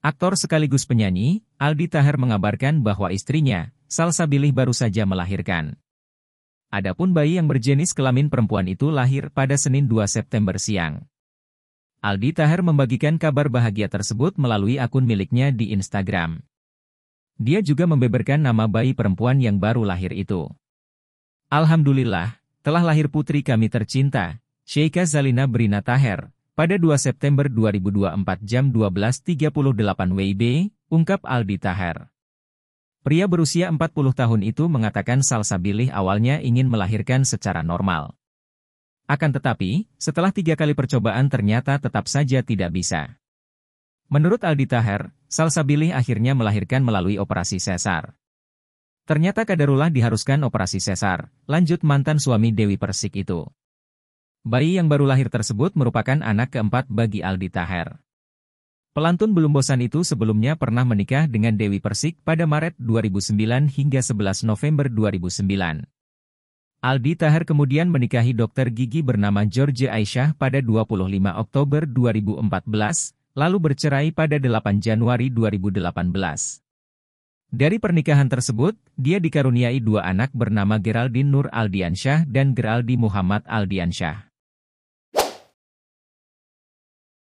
Aktor sekaligus penyanyi, Aldi Taher mengabarkan bahwa istrinya, Salsa Bilih baru saja melahirkan. Adapun bayi yang berjenis kelamin perempuan itu lahir pada Senin 2 September siang. Aldi Taher membagikan kabar bahagia tersebut melalui akun miliknya di Instagram. Dia juga membeberkan nama bayi perempuan yang baru lahir itu. Alhamdulillah, telah lahir putri kami tercinta, Sheikha Zalina Brina Taher, pada 2 September 2024 jam 12.38 WIB, ungkap Aldi Taher. Pria berusia 40 tahun itu mengatakan Salsabilih awalnya ingin melahirkan secara normal. Akan tetapi, setelah tiga kali percobaan ternyata tetap saja tidak bisa. Menurut Aldi Taher, Salsabilih akhirnya melahirkan melalui operasi sesar. Ternyata Kadarullah diharuskan operasi sesar, lanjut mantan suami Dewi Persik itu. Bayi yang baru lahir tersebut merupakan anak keempat bagi Aldi Taher. Pelantun belum bosan itu sebelumnya pernah menikah dengan Dewi Persik pada Maret 2009 hingga 11 November 2009. Aldi Taher kemudian menikahi dokter gigi bernama George Aisyah pada 25 Oktober 2014, lalu bercerai pada 8 Januari 2018. Dari pernikahan tersebut, dia dikaruniai dua anak bernama Geraldine Nur Aldiansyah dan Geraldi Muhammad Aldiansyah.